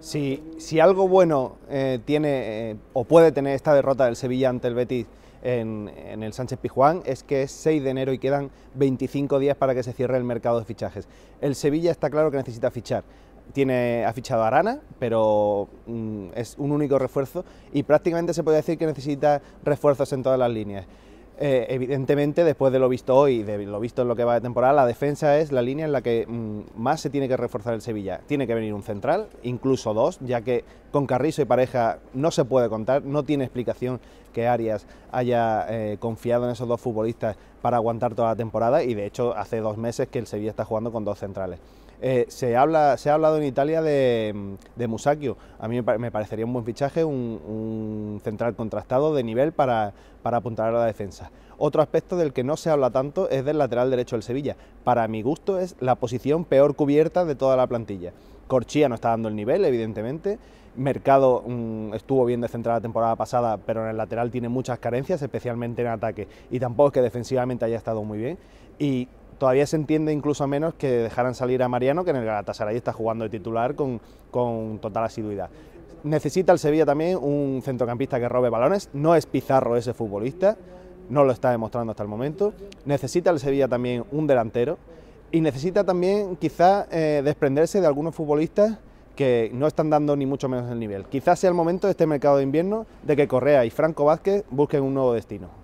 Si, algo bueno eh, tiene eh, o puede tener esta derrota del Sevilla ante el Betis en, el Sánchez Pijuán es que es 6 de enero y quedan 25 días para que se cierre el mercado de fichajes. El Sevilla está claro que necesita fichar. Tiene, ha fichado a Arana, pero mm, es un único refuerzo y prácticamente se puede decir que necesita refuerzos en todas las líneas. Eh, evidentemente, después de lo visto hoy, de lo visto en lo que va de temporada, la defensa es la línea en la que mm, más se tiene que reforzar el Sevilla. Tiene que venir un central, incluso dos, ya que con Carrizo y pareja no se puede contar, no tiene explicación que Arias haya eh, confiado en esos dos futbolistas para aguantar toda la temporada y de hecho hace dos meses que el Sevilla está jugando con dos centrales. Eh, se, habla, se ha hablado en Italia de, Musacchio. A mí me parecería un buen fichaje, un, central contrastado de nivel para, apuntar a la defensa. Otro aspecto del que no se habla tanto es del lateral derecho del Sevilla. Para mi gusto es la posición peor cubierta de toda la plantilla. ...Corchia no está dando el nivel, evidentemente. Mercado mm, estuvo bien de la temporada pasada, pero en el lateral tiene muchas carencias, especialmente en ataque, y tampoco es que defensivamente haya estado muy bien. Y todavía se entiende incluso menos que dejaran salir a Mariano, que en el Galatasaray está jugando de titular con, total asiduidad. Necesita el Sevilla también un centrocampista que robe balones, no es Pizarro ese futbolista, no lo está demostrando hasta el momento. Necesita el Sevilla también un delantero y necesita también quizá eh, desprenderse de algunos futbolistas que no están dando ni mucho menos el nivel. Quizás sea el momento de este mercado de invierno de que Correa y Franco Vázquez busquen un nuevo destino.